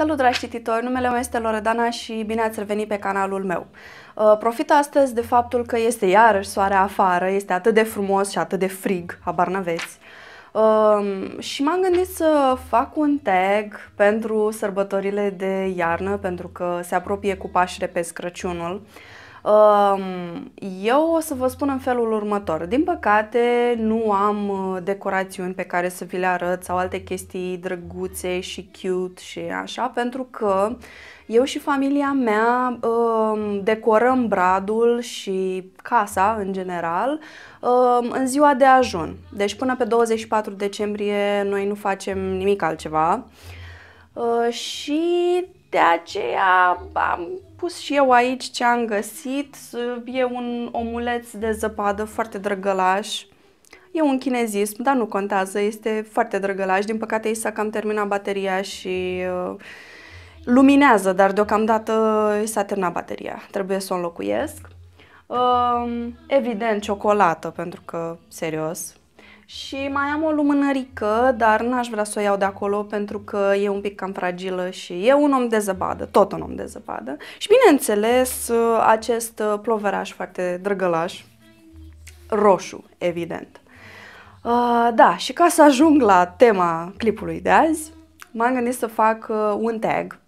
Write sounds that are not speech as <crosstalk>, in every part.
Salut, dragi cititori! Numele meu este Loredana și bine ați revenit pe canalul meu. Uh, profit astăzi de faptul că este iarăși soare afară, este atât de frumos și atât de frig, habar n-aveți. Um, și m-am gândit să fac un tag pentru sărbătorile de iarnă, pentru că se apropie cu pași repezi Crăciunul. Eu o să vă spun în felul următor. Din păcate, nu am uh, decorațiuni pe care să vi le arăt sau alte chestii drăguțe și cute și așa, pentru că eu și familia mea um, decorăm bradul și casa în general um, în ziua de ajun. Deci până pe 24 decembrie noi nu facem nimic altceva. Uh, și de aceea am pus și eu aici ce am găsit. E un omuleț de zăpadă foarte drăgălaș. E un chinezism, dar nu contează, este foarte drăgălaș. Din păcate, i s-a cam terminat bateria și uh, luminează, dar deocamdată i s-a terminat bateria. Trebuie să o înlocuiesc. Um, evident, ciocolată, pentru că, serios, și mai am o lumânărică, dar n-aș vrea să o iau de acolo pentru că e un pic cam fragilă și e un om de zăpadă, tot un om de zăpadă. Și bineînțeles acest ploveraș foarte drăgălaș, roșu, evident. Uh, da, și ca să ajung la tema clipului de azi, m-am gândit să fac uh, un tag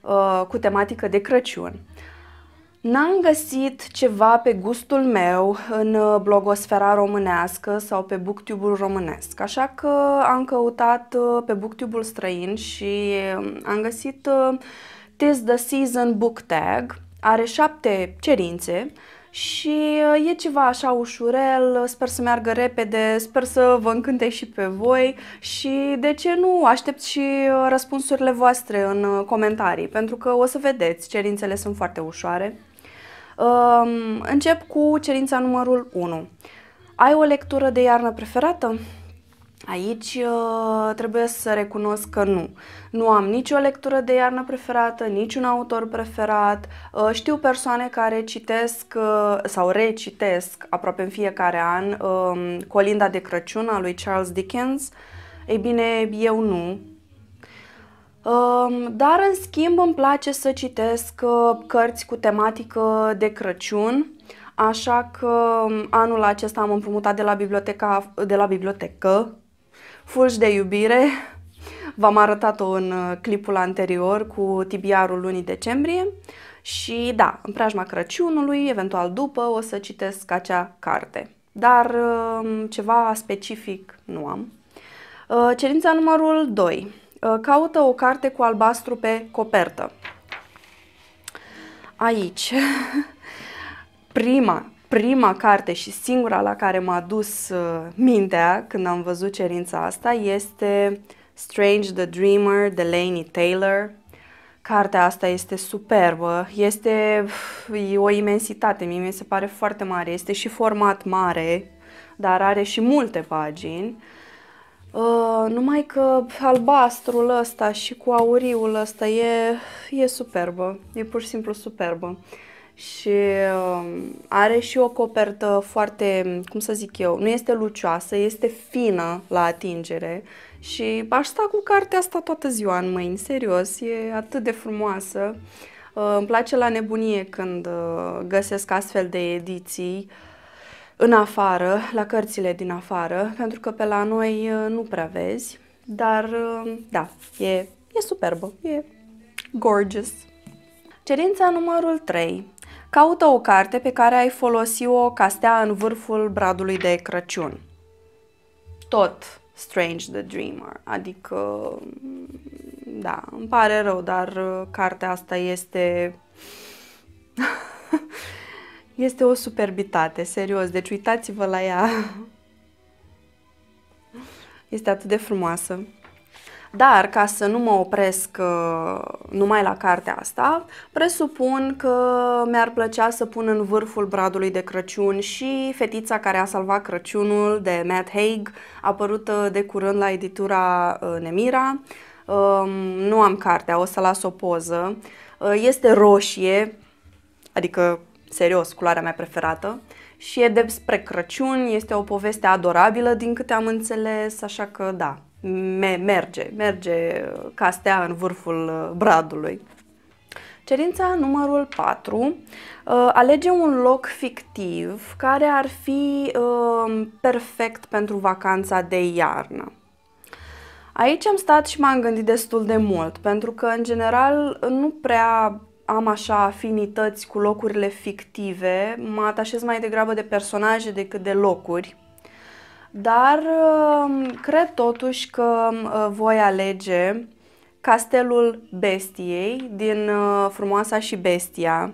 uh, cu tematică de Crăciun. N-am găsit ceva pe gustul meu în uh, blogosfera românească sau pe booktube-ul românesc, așa că am căutat uh, pe booktube-ul străin și um, am găsit uh, test the Season Book Tag, are șapte cerințe și e ceva așa ușurel, sper să meargă repede, sper să vă încânte și pe voi și de ce nu aștept și răspunsurile voastre în comentarii, pentru că o să vedeți, cerințele sunt foarte ușoare. Încep cu cerința numărul 1. Ai o lectură de iarnă preferată? Aici uh, trebuie să recunosc că nu. Nu am nicio lectură de iarnă preferată, niciun autor preferat. Uh, știu persoane care citesc uh, sau recitesc aproape în fiecare an um, Colinda de Crăciun a lui Charles Dickens. Ei bine, eu nu, dar, în schimb, îmi place să citesc uh, cărți cu tematică de Crăciun, așa că um, anul acesta am împrumutat de la, biblioteca, de la bibliotecă Fulgi de iubire, v-am arătat-o în uh, clipul anterior cu tibiarul lunii decembrie și da, în preajma Crăciunului, eventual după, o să citesc acea carte. Dar um, ceva specific nu am. Uh, cerința numărul 2. Uh, caută o carte cu albastru pe copertă. Aici, <laughs> prima, prima carte și singura la care m-a dus uh, mintea când am văzut cerința asta este Strange the Dreamer de Lainey Taylor. Cartea asta este superbă, este o imensitate, mie mi se pare foarte mare, este și format mare, dar are și multe pagini. Uh, numai că albastrul ăsta și cu auriul ăsta e, e superbă, e pur și simplu superbă. Și uh, are și o copertă foarte, cum să zic eu, nu este lucioasă, este fină la atingere și aș sta cu cartea asta toată ziua în mâini, serios, e atât de frumoasă. Uh, îmi place la nebunie când uh, găsesc astfel de ediții, uh, în afară, la cărțile din afară, pentru că pe la noi uh, nu prea vezi, dar uh, da, e, e superbă, e gorgeous. Cerința numărul 3. Caută o carte pe care ai folosit-o ca stea în vârful bradului de Crăciun. Tot Strange the Dreamer, adică, mm, da, îmi pare rău, dar uh, cartea asta este este o superbitate, serios, deci uitați-vă la ea. <laughs> Este atât de frumoasă. Dar, ca să nu mă opresc uh, numai la cartea asta, presupun că mi-ar plăcea să pun în vârful bradului de Crăciun și fetița care a salvat Crăciunul de Matt Haig, apărută de curând la editura uh, Nemira. Uh, nu am cartea, o să las o poză. Uh, este roșie, adică serios, culoarea mea preferată și e despre Crăciun, este o poveste adorabilă din câte am înțeles, așa că da, me- merge, merge castea în vârful uh, bradului. Cerința numărul 4 uh, alege un loc fictiv care ar fi uh, perfect pentru vacanța de iarnă. Aici am stat și m-am gândit destul de mult, pentru că, în general, nu prea am așa afinități cu locurile fictive, mă atașez mai degrabă de personaje decât de locuri, dar um, cred totuși că um, voi alege Castelul Bestiei din uh, Frumoasa și Bestia,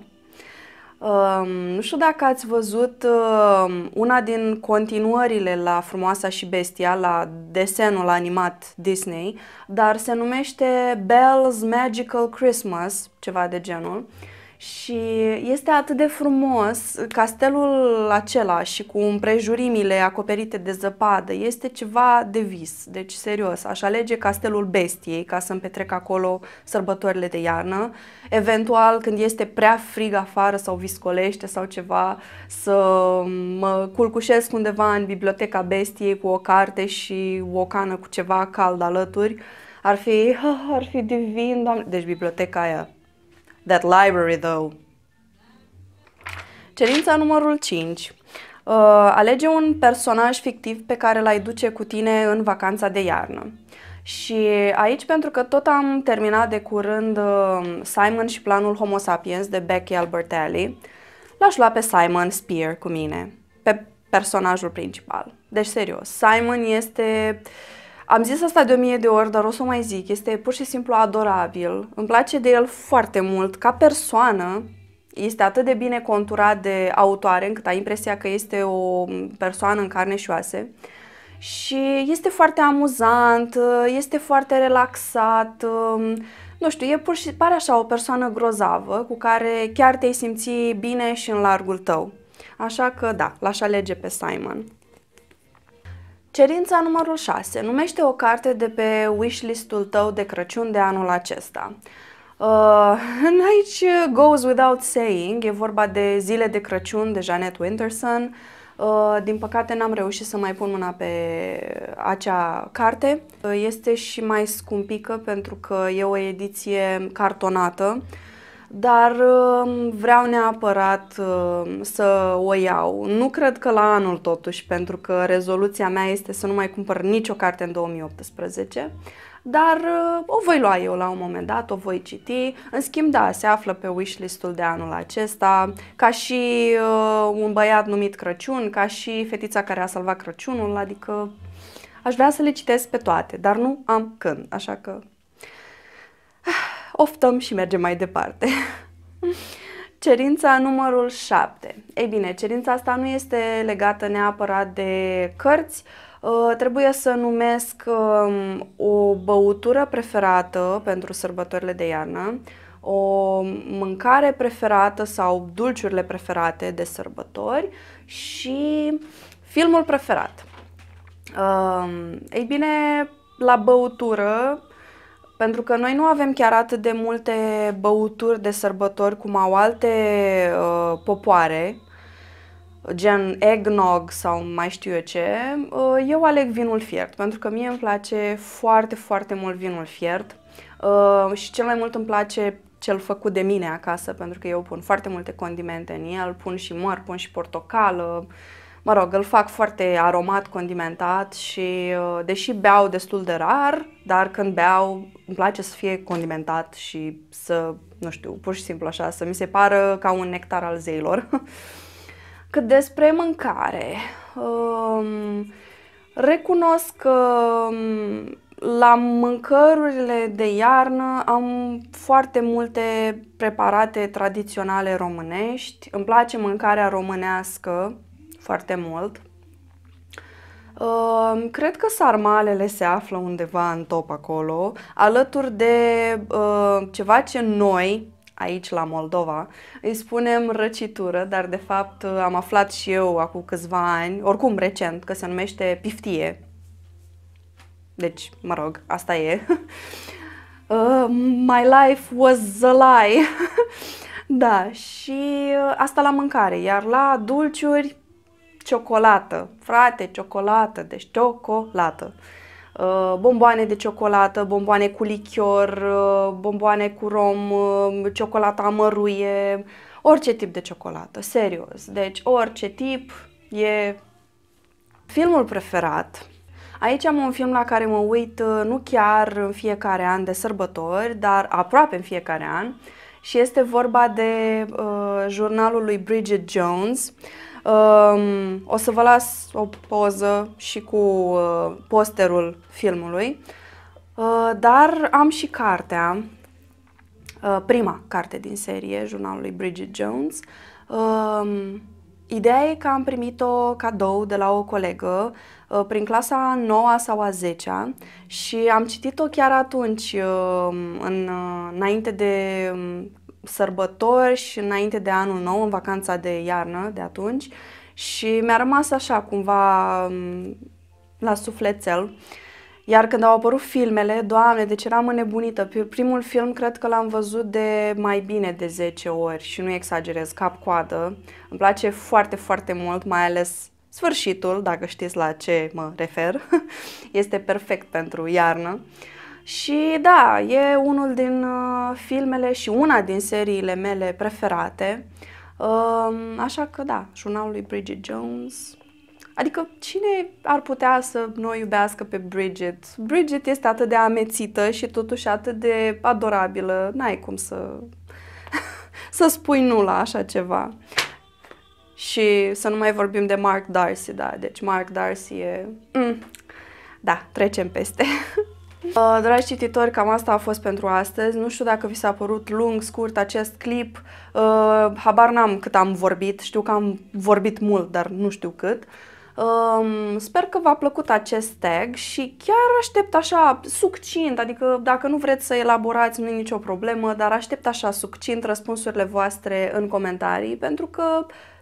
nu știu dacă ați văzut una din continuările la Frumoasa și Bestia, la desenul animat Disney, dar se numește Belle's Magical Christmas, ceva de genul. Uh, și este atât de frumos, castelul acela și cu împrejurimile acoperite de zăpadă, este ceva de vis, deci serios. Aș alege castelul bestiei ca să-mi petrec acolo sărbătorile de iarnă. Eventual, când este prea frig afară sau viscolește sau ceva, să mă culcușesc undeva în biblioteca bestiei cu o carte și o cană cu ceva cald alături. Ar fi, <laughs> ar fi divin, doamne, deci biblioteca aia that library though. Cerința numărul 5. Uh, alege un personaj fictiv pe care l-ai duce cu tine în vacanța de iarnă. Și aici, pentru că tot am terminat de curând uh, Simon și planul Homo sapiens de Becky Albertelli, l-aș lua pe Simon Spear cu mine, pe personajul principal. Deci, serios, Simon este uh, am zis asta de o mie de ori, dar o să o mai zic. Este pur și simplu adorabil. Îmi place de el foarte mult. Ca persoană, este atât de bine conturat de autoare, încât ai impresia că este o persoană în carne și oase. Și este foarte amuzant, este foarte relaxat, um, nu știu, e pur și pare așa o persoană grozavă cu care chiar te-ai simți bine și în largul tău. Așa că da, l-aș alege pe Simon. Cerința numărul 6. Numește o carte de pe wishlist-ul tău de Crăciun de anul acesta. Uh, <laughs> aici uh, goes without saying, e vorba de Zile de Crăciun de Janet Winterson. Uh, din păcate n-am reușit să mai pun mâna pe acea carte. Uh, este și mai scumpică pentru că e o ediție cartonată dar um, vreau neapărat um, să o iau. Nu cred că la anul totuși, pentru că rezoluția mea este să nu mai cumpăr nicio carte în 2018, dar uh, o voi lua eu la un moment dat, o voi citi. În schimb, da, se află pe wishlist-ul de anul acesta, ca și uh, un băiat numit Crăciun, ca și fetița care a salvat Crăciunul, adică aș vrea să le citesc pe toate, dar nu am când, așa că oftăm și mergem mai departe. Cerința numărul 7. Ei bine, cerința asta nu este legată neapărat de cărți. Uh, trebuie să numesc um, o băutură preferată pentru sărbătorile de iarnă, o mâncare preferată sau dulciurile preferate de sărbători și filmul preferat. Um, ei bine, la băutură pentru că noi nu avem chiar atât de multe băuturi de sărbători cum au alte uh, popoare, gen eggnog sau mai știu eu ce, uh, eu aleg vinul fiert, pentru că mie îmi place foarte, foarte mult vinul fiert uh, și cel mai mult îmi place cel făcut de mine acasă, pentru că eu pun foarte multe condimente în el, pun și măr, pun și portocală, uh, mă rog, îl fac foarte aromat, condimentat și uh, deși beau destul de rar, dar când beau îmi place să fie condimentat și să, nu știu, pur și simplu așa, să mi se pară ca un nectar al zeilor. <laughs> Cât despre mâncare, um, recunosc că um, la mâncărurile de iarnă am foarte multe preparate tradiționale românești. Îmi place mâncarea românească, foarte mult. Uh, cred că sarmalele se află undeva în top acolo, alături de uh, ceva ce noi, aici la Moldova, îi spunem răcitură, dar de fapt am aflat și eu acum câțiva ani, oricum recent, că se numește piftie. Deci, mă rog, asta e. Uh, <laughs> my life was a lie. <laughs> da, și ă, asta la mâncare, iar la dulciuri Ciocolată, frate, ciocolată, deci ciocolată. Uh, bomboane de ciocolată, bomboane cu lichior, uh, bomboane cu rom, uh, ciocolată amăruie, orice tip de ciocolată, serios. Deci orice tip e filmul preferat. Aici am un film la care mă uit nu chiar în fiecare an de sărbători, dar aproape în fiecare an și este vorba de uh, jurnalul lui Bridget Jones. Ehm, o să vă las o poză și cu uh, posterul filmului, uh, dar am și cartea, uh, prima carte din serie, jurnalului Bridget Jones. Ehm, ideea e că am primit-o cadou de la o colegă prin clasa 9 sau a 10 și am citit-o chiar atunci, ehm, în, înainte de um, sărbători și înainte de anul nou, în vacanța de iarnă de atunci și mi-a rămas așa cumva mm, la sufletel. Iar când au apărut filmele, doamne, deci eram înnebunită. Primul film cred că l-am văzut de mai bine de 10 ori și nu exagerez, cap-coadă. Îmi place foarte, foarte mult, mai ales sfârșitul, dacă știți la ce mă refer. <laughs> Este perfect pentru iarnă. Uh, și da, e unul din uh, filmele și una din seriile mele preferate. Um, așa că da, jurnalul lui Bridget Jones. Adică cine ar putea să nu iubească pe Bridget? Bridget este atât de amețită și totuși atât de adorabilă. N-ai cum să, <laughs> să spui nu la așa ceva. Și să nu mai vorbim de Mark Darcy, da. Deci Mark Darcy e... Mm. Da, trecem peste. <laughs> Uh, dragi cititori, cam asta a fost pentru astăzi. Nu știu dacă vi s-a părut lung, scurt acest clip. Uh, habar n-am cât am vorbit. Știu că am vorbit mult, dar nu știu cât. Um, sper că v-a plăcut acest tag și chiar aștept așa succint, adică dacă nu vreți să elaborați nu e nicio problemă, dar aștept așa succint răspunsurile voastre în comentarii pentru că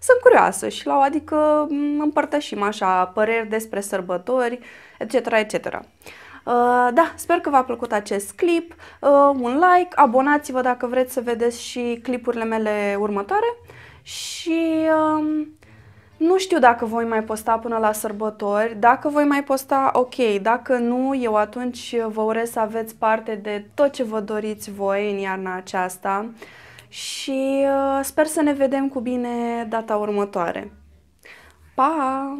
sunt curioasă și la o adică împărtășim așa păreri despre sărbători, etc. etc. Uh, da, sper că v-a plăcut acest clip, uh, un like, abonați-vă dacă vreți să vedeți și clipurile mele următoare și um, nu știu dacă voi mai posta până la sărbători, dacă voi mai posta, ok, dacă nu, eu atunci vă urez să aveți parte de tot ce vă doriți voi în iarna aceasta și uh, sper să ne vedem cu bine data următoare. Pa!